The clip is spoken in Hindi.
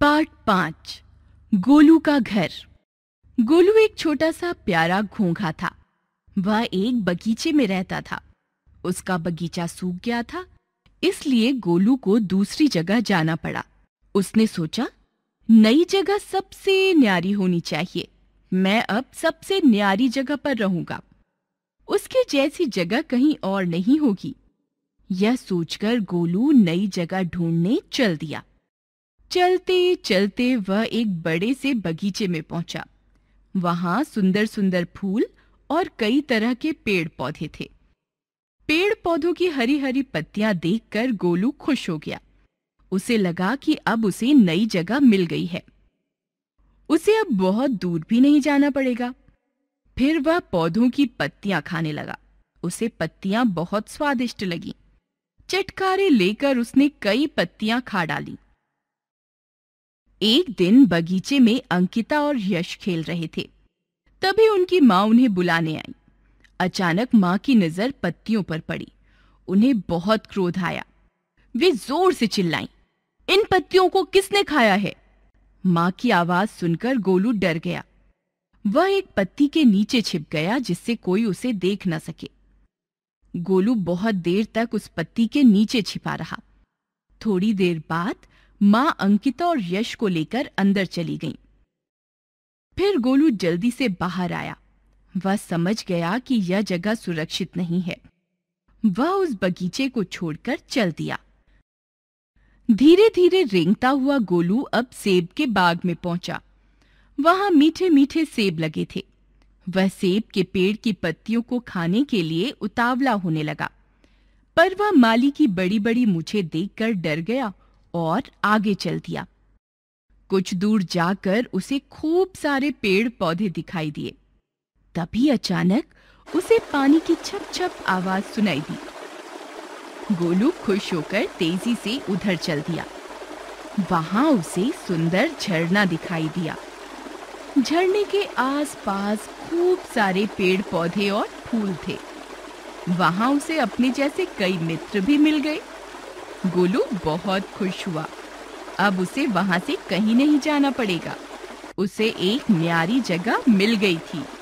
पार्ट पांच गोलू का घर गोलू एक छोटा सा प्यारा घोंघा था वह एक बगीचे में रहता था उसका बगीचा सूख गया था इसलिए गोलू को दूसरी जगह जाना पड़ा उसने सोचा नई जगह सबसे न्यारी होनी चाहिए मैं अब सबसे न्यारी जगह पर रहूंगा उसके जैसी जगह कहीं और नहीं होगी यह सोचकर गोलू नई जगह ढूंढने चल दिया चलते चलते वह एक बड़े से बगीचे में पहुंचा वहां सुंदर सुंदर फूल और कई तरह के पेड़ पौधे थे पेड़ पौधों की हरी हरी पत्तियां देखकर गोलू खुश हो गया उसे लगा कि अब उसे नई जगह मिल गई है उसे अब बहुत दूर भी नहीं जाना पड़ेगा फिर वह पौधों की पत्तियां खाने लगा उसे पत्तियां बहुत स्वादिष्ट लगी चटकारे लेकर उसने कई पत्तियां खा डाली एक दिन बगीचे में अंकिता और यश खेल रहे थे तभी उनकी माँ उन्हें बुलाने आई अचानक माँ की नजर पत्तियों पर पड़ी उन्हें बहुत क्रोध आया वे जोर से चिल्लाई इन पत्तियों को किसने खाया है माँ की आवाज सुनकर गोलू डर गया वह एक पत्ती के नीचे छिप गया जिससे कोई उसे देख न सके गोलू बहुत देर तक उस पत्ती के नीचे छिपा रहा थोड़ी देर बाद मां अंकिता और यश को लेकर अंदर चली गईं। फिर गोलू जल्दी से बाहर आया वह समझ गया कि यह जगह सुरक्षित नहीं है वह उस बगीचे को छोड़कर चल दिया धीरे धीरे रेंगता हुआ गोलू अब सेब के बाग में पहुंचा वहां मीठे मीठे सेब लगे थे वह सेब के पेड़ की पत्तियों को खाने के लिए उतावला होने लगा पर वह माली की बड़ी बड़ी मुझे देखकर डर गया और आगे चल दिया कुछ दूर जाकर उसे खूब सारे पेड़ पौधे दिखाई दिए तभी अचानक उसे पानी की छप छप आवाज सुनाई दी गोलू खुश होकर तेजी से उधर चल दिया वहां उसे सुंदर झरना दिखाई दिया झरने के आसपास खूब सारे पेड़ पौधे और फूल थे वहां उसे अपने जैसे कई मित्र भी मिल गए गोलू बहुत खुश हुआ अब उसे वहां से कहीं नहीं जाना पड़ेगा उसे एक न्यारी जगह मिल गई थी